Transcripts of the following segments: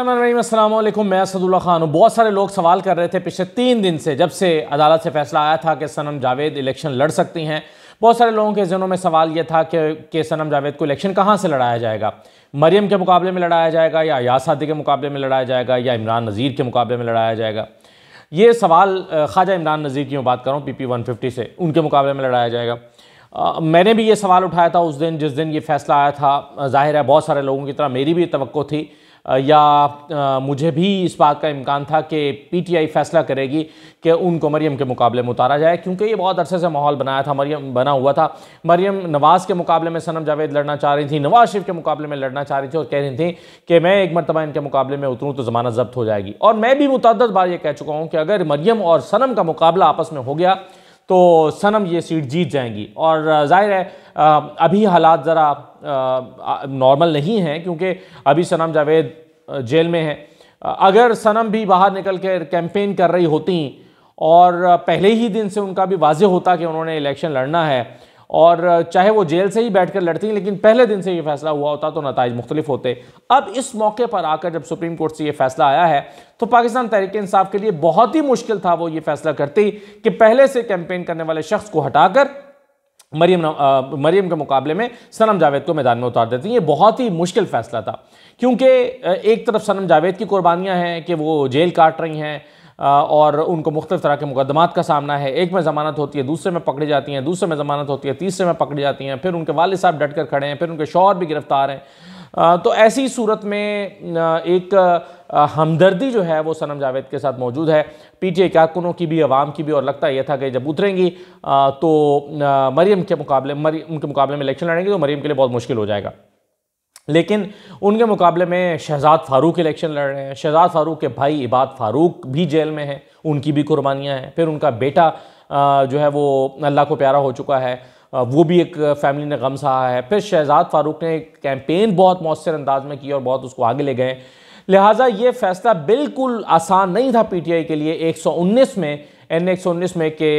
अल्लाम मैं असदुल्ला खान हूँ बहुत सारे लोग सवाल कर रहे थे पिछले तीन दिन से जब से अदालत से फैसला आया था कि सनम जावेद इलेक्शन लड़ सकती हैं बहुत सारे लोगों के जहनों में सवाल ये था कि कि सनम जावेद को इलेक्शन कहाँ से लड़ाया जाएगा मरीम के मुकाबले में लड़ाया जाएगा या या शादी के मुकाबले में लड़ाया जाएगा या इमरान नज़ीर के मुकाबले में लड़ाया जाएगा ये सवाल ख्वाजा इमरान नज़ीर की मैं बात करूँ पी पी वन फिफ्टी से उनके मुकाबले में लड़ाया जाएगा आ, मैंने भी ये सवाल उठाया था उस दिन जिस दिन ये फैसला आया था जाहिर है बहुत सारे लोगों की तरह मेरी भी तो थी या मुझे भी इस बात का इम्कान था कि पीटीआई फैसला करेगी कि उनको मरियम के मुकाबले में उतारा जाए क्योंकि ये बहुत अरसे से माहौल बनाया था मरियम बना हुआ था मरियम नवाज़ के मुकाबले में सनम जावेद लड़ना चाह रही थी नवाज शरीफ के मुकाबले में लड़ना चाह रही थी और कह रही थी कि मैं एक मरतबा इनके मुकाबले में उतरूँ तो ज़माना जब्त हो जाएगी और मैं भी मुतद बार ये कह चुका हूँ कि अगर मरियम और सनम का मुकाबला आपस में हो गया तो सनम ये सीट जीत जाएंगी और जाहिर है अभी हालात ज़रा नॉर्मल नहीं हैं क्योंकि अभी सनम जावेद जेल में है अगर सनम भी बाहर निकल कर कैंपेन कर रही होती और पहले ही दिन से उनका भी वाज होता कि उन्होंने इलेक्शन लड़ना है और चाहे वो जेल से ही बैठकर लड़ती लेकिन पहले दिन से ये फैसला हुआ होता तो नतज मुख्तलिफ होते अब इस मौके पर आकर जब सुप्रीम कोर्ट से ये फैसला आया है तो पाकिस्तान तहरीक इंसाफ के लिए बहुत ही मुश्किल था वो ये फैसला करती कि पहले से कैंपेन करने वाले शख्स को हटाकर मरीम मरीम के मुकाबले में सनम जावेद को मैदान में उतार देती हैं ये बहुत ही मुश्किल फैसला था क्योंकि एक तरफ सनम जावेद की कुर्बानियाँ हैं कि वो जेल काट रही हैं और उनको मुख्तु तरह के मुकदमात का सामना है एक में ज़मानत होती है दूसरे में पकड़ी जाती हैं दूसरे में ज़मानत होती है तीसरे में पकड़ी जाती हैं फिर उनके वाले साहब डट कर खड़े हैं फिर उनके शोर भी गिरफ्तार हैं तो ऐसी सूरत में एक हमदर्दी जो है वो सनम जावेद के साथ मौजूद है पीटीए कारकुनों की भी आवाम की भी और लगता यह था कि जब उतरेंगी तो मरीम के मुकाबले मरीम के मुकाबले में इलेक्शन लड़ेंगे तो मरीम के लिए बहुत मुश्किल हो जाएगा लेकिन उनके मुकाबले में शहजाद फारूक इलेक्शन लड़ रहे हैं शहजाद फारूक के भाई इबाद फारूक भी जेल में हैं उनकी भी कुर्बानियाँ हैं फिर उनका बेटा जो है वो अल्लाह को प्यारा हो चुका है वो भी एक फैमिली ने गम सहा है फिर शहजाद फारूक ने एक कैंपेन बहुत मौसर अंदाज में की और बहुत उसको आगे ले गए लिहाजा ये फैसला बिल्कुल आसान नहीं था पीटीआई के लिए 119 में एन 119 में के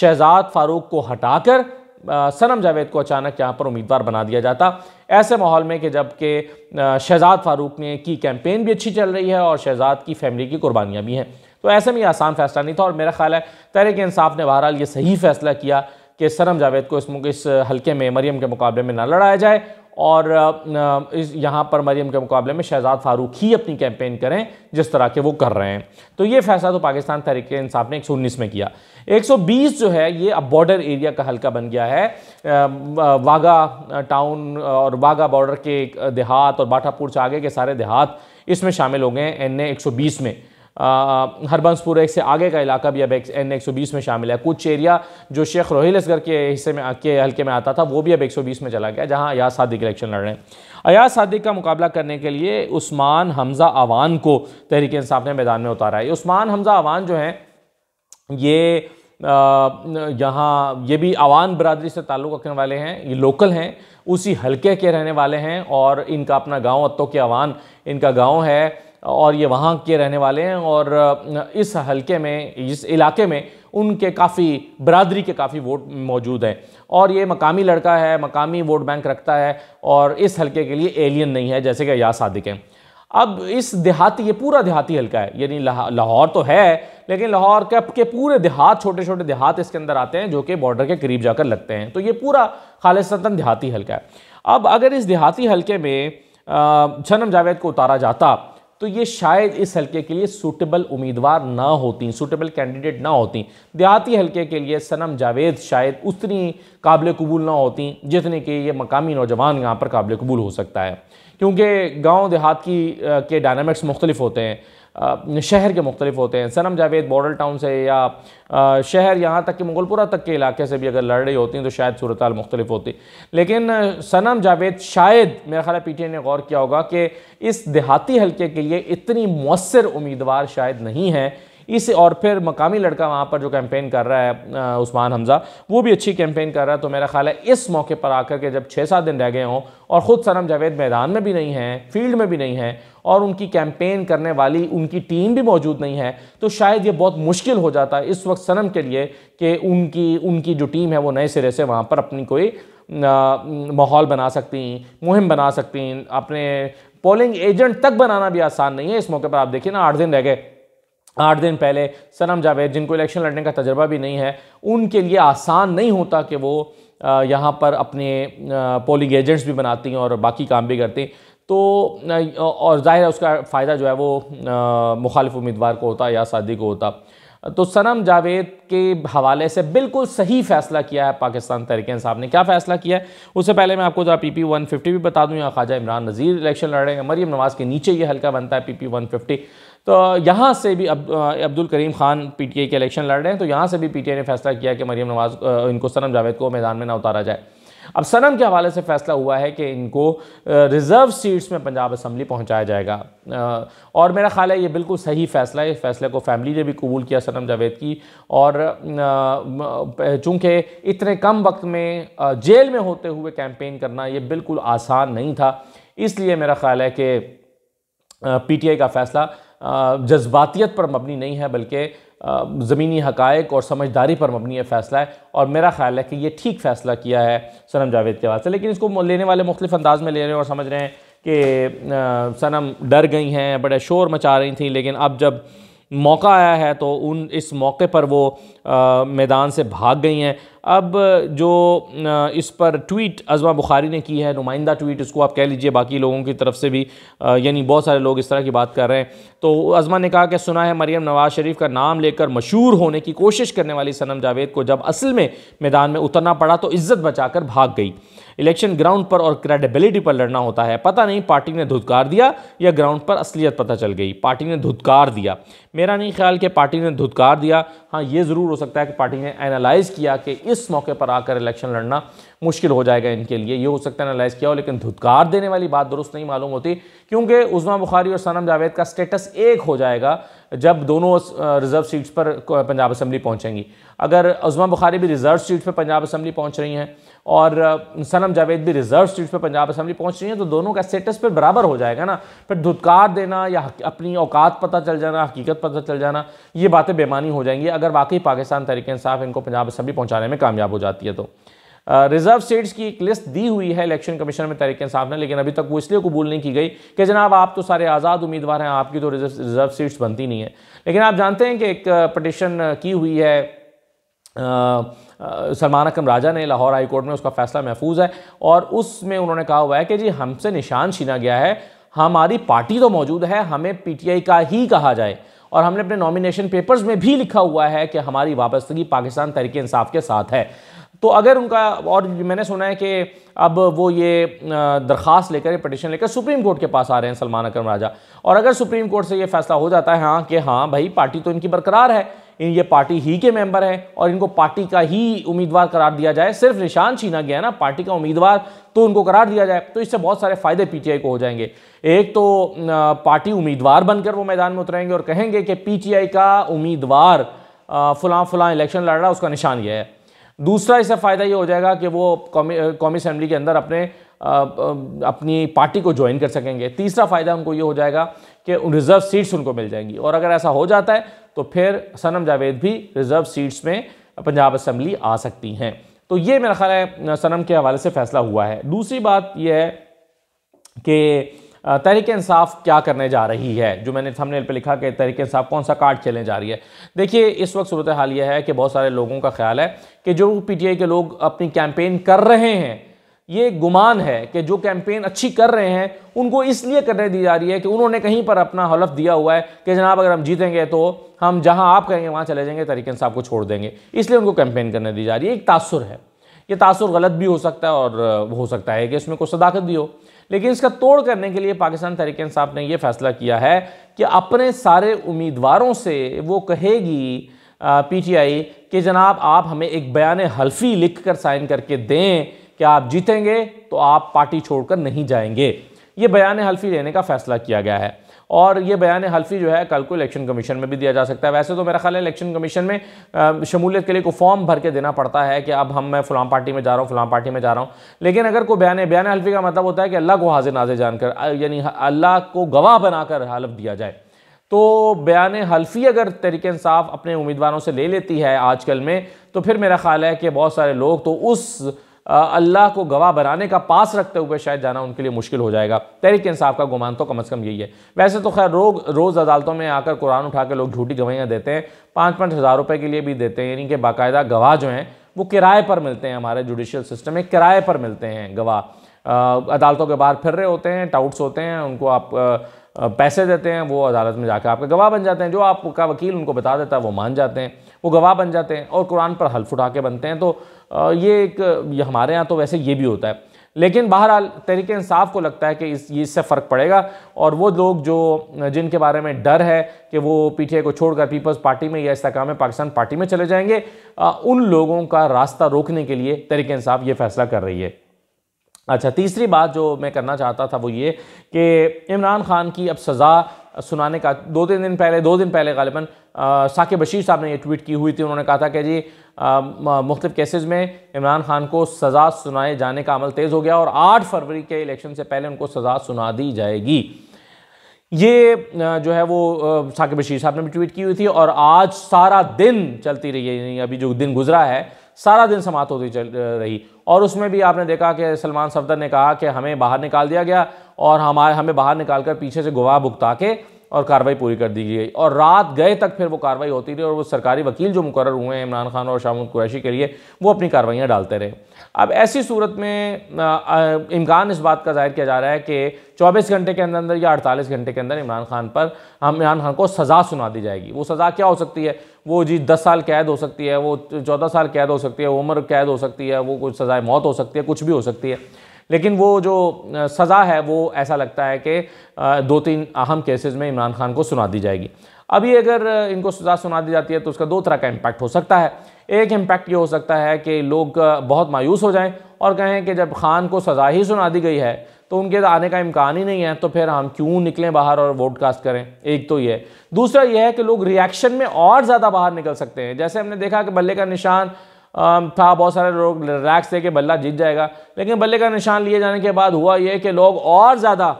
शहजाद फारूक को हटाकर सनम जावेद को अचानक यहाँ पर उम्मीदवार बना दिया जाता ऐसे माहौल में कि जबकि शहजाद फारूक ने की कैंपेन भी अच्छी चल रही है और शहजाद की फैमिली की कुर्बानियाँ भी हैं तो ऐसे में आसान फैसला नहीं था और मेरा ख्याल है तहरीक इंसाफ ने बहरहाल ये सही फैसला किया कि सरम जावेद को इस इस हल्के में मरियम के मुकाबले में ना लड़ाया जाए और इस यहाँ पर मरीम के मुकाबले में शहजाद फारूक ही अपनी कैंपेन करें जिस तरह के वो कर रहे हैं तो ये फैसला तो पाकिस्तान तहरीक इंसाफ ने एक में किया 120 जो है ये अब बॉर्डर एरिया का हल्का बन गया है वाघा टाउन और वाघा बॉर्डर के देहात और बाठापुर से आगे के सारे देहात इसमें शामिल हो गए एन ए में हरबंसपुर एक से आगे का इलाका भी अब एन एक सौ बीस में शामिल है कुछ एरिया जो शेख रोहिल असगर के हिस्से में के हल्के में आता था वो भी अब एक सौ बीस में चला गया जहाँ अयाज सादिक इलेक्शन लड़ रहे हैं अयाज सादिक का मुकाबला करने के लिए उस्मान हमज़ा अवान को तहरीक इंसाफ ने मैदान में उतारा है उस्मान हमज़ा अवान जो हैं ये यहाँ ये भी अवान बरदरी से ताल्लुक़ रखने वाले हैं ये लोकल हैं उसी हलके के रहने वाले हैं और इनका अपना गाँव अत्तो के अवान इनका गाँव है और ये वहाँ के रहने वाले हैं और इस हलके में इस इलाके में उनके काफ़ी बरदरी के काफ़ी वोट मौजूद हैं और ये मकामी लड़का है मकामी वोट बैंक रखता है और इस हलके के लिए एलियन नहीं है जैसे कि या सादिक हैं अब इस देहाती ये पूरा देहाती हल्का है यानी लाहौर तो है लेकिन लाहौर के के पूरे देहात छोटे छोटे देहात इसके अंदर आते हैं जो कि बॉर्डर के करीब जाकर लगते हैं तो ये पूरा खालिस्तान देहाती हल्का है अब अगर इस देहाती हल्के में छनम जावेद को उतारा जाता तो ये शायद इस हलके के लिए सूटेबल उम्मीदवार ना होती सूटेबल कैंडिडेट ना होती देहाती हलके के लिए सनम जावेद शायद उतनी काबिल कबूल ना होती जितने कि ये मकामी नौजवान यहाँ पर काबिल कबूल हो सकता है क्योंकि गाँव देहात की के डायनामिक्स मुख्तलिफ होते हैं शहर के मुख्तलिफ होते हैं सनम जावेद बॉर्डर टाउन से या शहर यहाँ तक कि मुगलपुरा तक के इलाके से भी अगर लड़ रही होती तो शायद सूरत मुख्तलिफ होती लेकिन सनम जावेद शायद मेरा ख्याल पी टी आई ने गौर किया होगा कि इस देहाती हल्के के लिए इतनी मौसर उम्मीदवार शायद नहीं है इस और फिर मकामी लड़का वहाँ पर जो कैंपेन कर रहा है उस्मान हमज़ा वो भी अच्छी कैंपेन कर रहा है तो मेरा ख्याल है इस मौके पर आकर के जब छः सात दिन रह गए हों और ख़ुद सनम जावेद मैदान में भी नहीं है फील्ड में भी नहीं हैं और उनकी कैंपेन करने वाली उनकी टीम भी मौजूद नहीं है तो शायद ये बहुत मुश्किल हो जाता है इस वक्त सनम के लिए कि उनकी उनकी जो टीम है वो नए सिरे से वहाँ पर अपनी कोई माहौल बना सकती मुहिम बना सकती अपने पोलिंग एजेंट तक बनाना भी आसान नहीं है इस मौके पर आप देखिए ना आठ दिन रह गए आठ दिन पहले सनम जावेद जिनको इलेक्शन लड़ने का तजर्बा भी नहीं है उनके लिए आसान नहीं होता कि वो यहाँ पर अपने पोलिंग एजेंट्स भी बनाती हैं और बाकी काम भी करती हैं तो और जाहिर है उसका फ़ायदा जो है वो मुखालिफ उम्मीदवार को होता या सादी को होता तो सनम जावेद के हवाले से बिल्कुल सही फैसला किया है पाकिस्तान तहरीक साहब ने क्या फ़ैसला किया है उससे पहले मैं आपको ज़रा पी पी वन फिफ्टी भी बता दूँ यहाँ ख्वाजा इमरान नज़ीर इलेक्शन लड़ रहे हैं मरीम नवाज़ के नीचे ये हल्का बनता है पी पी वन फिफ्टी तो यहाँ से भी अब अब्दुल करीम खान पीटीआई के इलेक्शन लड़ रहे हैं तो यहाँ से भी पीटीआई ने फैसला किया कि मरीम नवाज इनको सनम जावेद को मैदान में ना उतारा जाए अब सनम के हवाले से फैसला हुआ है कि इनको रिज़र्व सीट्स में पंजाब असम्बली पहुंचाया जाएगा और मेरा ख्याल है ये बिल्कुल सही फैसला है इस फैसले को फैमिली ने भी कबूल किया सनम जावेद की और चूँकि इतने कम वक्त में जेल में होते हुए कैंपेन करना ये बिल्कुल आसान नहीं था इसलिए मेरा ख्याल है कि पीटीआई का फैसला जज्बातीत पर मबनी नहीं है बल्कि ज़मीनी हकायक और समझदारी पर मबनी यह फ़ैसला है और मेरा ख्याल है कि ये ठीक फ़ैसला किया है सनम जावेद के वास्ते लेकिन इसको लेने वाले मुख्तफ अंदाज में ले रहे हैं और समझ रहे हैं कि सनम डर गई हैं बड़े शोर मचा रही थी लेकिन अब जब मौका आया है तो उन इस मौके पर वो मैदान से भाग गई हैं अब जो इस पर ट्वीट अजमा बुखारी ने की है नुमाइंदा ट्वीट इसको आप कह लीजिए बाकी लोगों की तरफ से भी यानी बहुत सारे लोग इस तरह की बात कर रहे हैं तो अजमा ने कहा कि सुना है मरीम नवाज शरीफ का नाम लेकर मशहूर होने की कोशिश करने वाली सनम जावेद को जब असल में मैदान में उतरना पड़ा तो इज्जत बचाकर भाग गई इलेक्शन ग्राउंड पर और क्रेडिबिलिटी पर लड़ना होता है पता नहीं पार्टी ने धुतकार दिया या ग्राउंड पर असलियत पता चल गई पार्टी ने धुतकार दिया मेरा नहीं ख्याल कि पार्टी ने धुतकार दिया हाँ ये ज़रूर हो सकता है कि पार्टी ने एनालाइज़ किया कि इस मौके पर आकर इलेक्शन लड़ना मुश्किल हो जाएगा इनके लिए ये हो सकता है एनालाइज किया हो लेकिन धुतकार देने वाली बात दुरुस्त नहीं मालूम होती क्योंकि उजमा बुखारी और सनम जावेद का स्टेटस एक हो जाएगा जब दोनों रिजर्व सीट्स पर पंजाब असम्बली पहुंचेंगी अगर उजमा बुखारी भी रिजर्व सीट पर पंजाब असम्बली पहुंच रही हैं और सनम जावेद भी रिजर्व सीट पर पंजाब असम्बली पहुंच रही हैं तो दोनों का स्टेटस पर बराबर हो जाएगा ना फिर धुतकार देना या अपनी औकात पता चल जाना हकीकत पता चल जाना ये बातें बेमानी हो जाएंगी अगर वाकई पाकिस्तान तहरीक इंसाफ इनको पंजाब असम्बली पहुँचाने में कामयाब हो जाती है तो रिजर्व सीट्स की एक लिस्ट दी हुई है इलेक्शन कमीशन में तहरीक इंसाफ ने लेकिन अभी तक वो इसलिए कबूल नहीं की गई कि जनाब आप तो सारे आज़ाद उम्मीदवार हैं आपकी तो रिजर्व सीट्स बनती नहीं है लेकिन आप जानते हैं कि एक पटिशन की हुई है सलमान अकम राजा ने लाहौर हाई कोर्ट में उसका फैसला महफूज है और उसमें उन्होंने कहा हुआ है कि जी हमसे निशान छीना गया है हमारी पार्टी तो मौजूद है हमें पीटीआई का ही कहा जाए और हमने अपने नॉमिनेशन पेपर्स में भी लिखा हुआ है कि हमारी वापस्तगी पाकिस्तान तरीके इंसाफ के साथ है तो अगर उनका और मैंने सुना है कि अब वो ये दरख्वास्त लेकर पटिशन लेकर सुप्रीम कोर्ट के पास आ रहे हैं सलमान अक्रम राजा और अगर सुप्रीम कोर्ट से ये फैसला हो जाता है हाँ कि हाँ भाई पार्टी तो इनकी बरकरार है इन ये पार्टी ही के मेंबर हैं और इनको पार्टी का ही उम्मीदवार करार दिया जाए सिर्फ निशान छीना गया ना पार्टी का उम्मीदवार तो उनको करार दिया जाए तो इससे बहुत सारे फायदे पीटीआई को हो जाएंगे एक तो पार्टी उम्मीदवार बनकर वो मैदान में उतरेंगे और कहेंगे कि पीटीआई का उम्मीदवार फलां फलां इलेक्शन लड़ रहा है उसका निशान यह है दूसरा इससे फ़ायदा ये हो जाएगा कि वो कौमी कौमी असम्बली के अंदर अपने आ, अपनी पार्टी को ज्वाइन कर सकेंगे तीसरा फ़ायदा उनको ये हो जाएगा कि रिज़र्व सीट्स उनको मिल जाएंगी और अगर ऐसा हो जाता है तो फिर सनम जावेद भी रिज़र्व सीट्स में पंजाब असम्बली आ सकती हैं तो ये मेरा ख्याल है सनम के हवाले से फ़ैसला हुआ है दूसरी बात यह है कि तहरीक इंसाफ क्या करने जा रही है जो मैंने थंबनेल पे लिखा कि तहरीक इंसाफ कौन सा कार्ड खेलने जा रही है देखिए इस वक्त सूरत हाल यह है कि बहुत सारे लोगों का ख्याल है कि जो पीटीआई के लोग अपनी कैंपेन कर रहे हैं ये गुमान है कि जो कैंपेन अच्छी कर रहे हैं उनको इसलिए करने दी जा रही है कि उन्होंने कहीं पर अपना हलफ दिया हुआ है कि जनाब अगर हम जीतेंगे तो हम जहां आप कहेंगे वहां चले जाएंगे तरीके साहब को छोड़ देंगे इसलिए उनको कैंपेन करने दी जा रही है एक तासुर है ये तासुर गलत भी हो सकता है और हो सकता है कि इसमें कुछ सदाकत भी हो लेकिन इसका तोड़ करने के लिए पाकिस्तान तहरीक साहब ने यह फैसला किया है कि अपने सारे उम्मीदवारों से वो कहेगी पीटीआई कि जनाब आप हमें एक बयान हल्फी लिख कर साइन करके दें कि आप जीतेंगे तो आप पार्टी छोड़कर नहीं जाएंगे ये बयान हल्फी लेने का फैसला किया गया है और ये बयान हल्फी जो है कल को इलेक्शन कमीशन में भी दिया जा सकता है वैसे तो मेरा ख्याल है इलेक्शन कमीशन में शमूलियत के लिए को फॉर्म भर के देना पड़ता है कि अब हम मैं फलाम पार्टी में जा रहा हूँ फलाम पार्टी में जा रहा हूँ लेकिन अगर कोई बयान बयान हल्फी का मतलब होता है कि अल्लाह को हाजिर नाजे जानकर यानी अल्लाह को गवाह बनाकर हलफ दिया जाए तो बयान हल्फी अगर तरीके इंसाफ अपने उम्मीदवारों से ले लेती है आजकल में तो फिर मेरा ख्याल है कि बहुत सारे लोग तो उस अल्लाह को गवाह बनाने का पास रखते हुए शायद जाना उनके लिए मुश्किल हो जाएगा तहरीक इंसाफ का गुमान तो कम अज़ कम यही है वैसे तो खैर रोग रोज़ अदालतों में आकर कुरान उठा के लोग झूठी गवाहियाँ देते हैं पाँच पाँच हज़ार रुपये के लिए भी देते हैं यानी कि बाकायदा गवाह जो हैं वो किराए पर मिलते हैं हमारे जुडिशल सिस्टम में किराए पर मिलते हैं गवाह अदालतों के बाहर फिर रहे होते हैं टाउट्स होते हैं उनको आप पैसे देते हैं वो अदालत में जाकर आपके गवाह बन जाते हैं जो आपका वकील उनको बता देता है वो मान जाते हैं वो गवाह बन जाते हैं और कुरान पर हल्फ उठा के बनते हैं तो ये एक ये हमारे यहाँ तो वैसे ये भी होता है लेकिन बहरहाल तरीके इंसाफ को लगता है कि इस इससे फ़र्क पड़ेगा और वो लोग जो जिनके बारे में डर है कि वो पीटीए को छोड़कर पीपल्स पार्टी में या तकाम पाकिस्तान पार्टी में चले जाएंगे आ, उन लोगों का रास्ता रोकने के लिए तरीके इंसाफ ये फैसला कर रही है अच्छा तीसरी बात जो मैं करना चाहता था वो ये कि इमरान खान की अब सज़ा सुनाने का दो तीन दिन पहले दो दिन पहले गालिबा साकिब बशीर साहब ने ये ट्वीट की हुई थी उन्होंने कहा था कि जी मुख्तफ केसेस में इमरान खान को सज़ा सुनाए जाने का अमल तेज़ हो गया और आठ फरवरी के इलेक्शन से पहले उनको सज़ा सुना दी जाएगी ये जो है वो साकिब बशीर साहब ने भी ट्वीट की हुई थी और आज सारा दिन चलती रही है अभी जो दिन गुजरा है सारा दिन समाप्त होती चल रही और उसमें भी आपने देखा कि सलमान सफदर ने कहा कि हमें बाहर निकाल दिया गया और हमारे हमें बाहर निकाल कर पीछे से गवाह भुगता के और कार्रवाई पूरी कर दी गई और रात गए तक फिर वो कार्रवाई होती रही और वो सरकारी वकील जो मुकर हुए हैं इमरान खान और शामुद कुरैशी के लिए वो अपनी कार्रवाइयाँ डालते रहे अब ऐसी सूरत में इम्कान इस बात का जाहिर किया जा रहा है कि 24 घंटे के अंदर अंदर या 48 घंटे के अंदर इमरान खान पर हम इमरान खान को सज़ा सुना दी जाएगी वो सज़ा क्या हो सकती है वो जी दस साल कैद हो सकती है वो चौदह साल कैद हो सकती है उम्र कैद हो सकती है वो कुछ सज़ाए मौत हो सकती है कुछ भी हो सकती है लेकिन वो जो सज़ा है वो ऐसा लगता है कि दो तीन अहम केसेस में इमरान खान को सुना दी जाएगी अभी अगर इनको सज़ा सुना दी जाती है तो उसका दो तरह का इम्पैक्ट हो सकता है एक इम्पैक्ट ये हो सकता है कि लोग बहुत मायूस हो जाएं और कहें कि जब खान को सज़ा ही सुना दी गई है तो उनके आने का इम्कान ही नहीं है तो फिर हम क्यों निकलें बाहर और वोट कास्ट करें एक तो ये दूसरा यह है कि लोग रिएक्शन में और ज़्यादा बाहर निकल सकते हैं जैसे हमने देखा कि बल्ले का निशान था बहुत सारे लोग रिलैक्स थे कि बल्ला जीत जाएगा लेकिन बल्ले का निशान लिए जाने के बाद हुआ ये कि लोग और ज़्यादा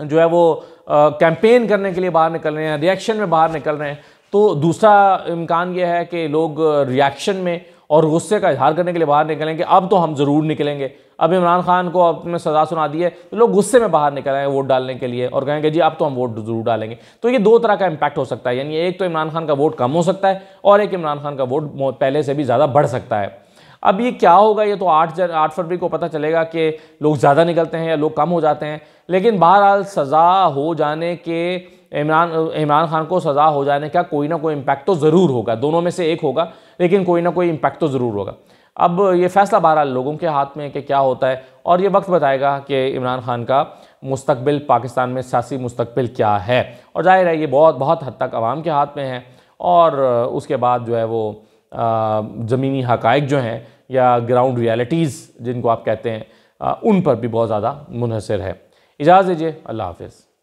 जो है वो कैंपेन करने के लिए बाहर निकल रहे हैं रिएक्शन में बाहर निकल रहे हैं तो दूसरा इम्कान यह है कि लोग रिएक्शन में और गुस्से का इजहार करने के लिए बाहर निकलेंगे अब तो हम ज़रूर निकलेंगे अब इमरान खान को अपने सज़ा सुना दी है तो लोग गुस्से में बाहर निकल आए वोट डालने के लिए और कहेंगे जी अब तो हम वोट ज़रूर डालेंगे तो ये दो तरह का इम्पैक्ट हो सकता है यानी एक तो इमरान खान का वोट कम हो सकता है और एक इमरान खान का वोट पहले से भी ज़्यादा बढ़ सकता है अब ये क्या होगा ये तो आठ जन आठ फरवरी को पता चलेगा कि लोग ज़्यादा निकलते हैं या लोग कम हो जाते हैं लेकिन बहरहाल सज़ा हो जाने के इमरान इमरान खान को सज़ा हो जाने का कोई ना कोई इम्पैक्ट तो ज़रूर होगा दोनों में से एक होगा लेकिन कोई ना कोई इम्पैक्ट तो ज़रूर होगा अब ये फ़ैसला बहरहाल लोगों के हाथ में कि क्या होता है और ये वक्त बताएगा कि इमरान खान का मुस्तबिल पाकिस्तान में सियासी मुस्तबिल क्या है और जाहिर है ये बहुत बहुत हद तक आवाम के हाथ में है और उसके बाद जो है वो ज़मीनी हकाइक जो हैं या ग्राउंड रियलिटीज़ जिनको आप कहते हैं उन पर भी बहुत ज़्यादा मुनहसर है इजाज़ दीजिए अल्लाह हाफिज़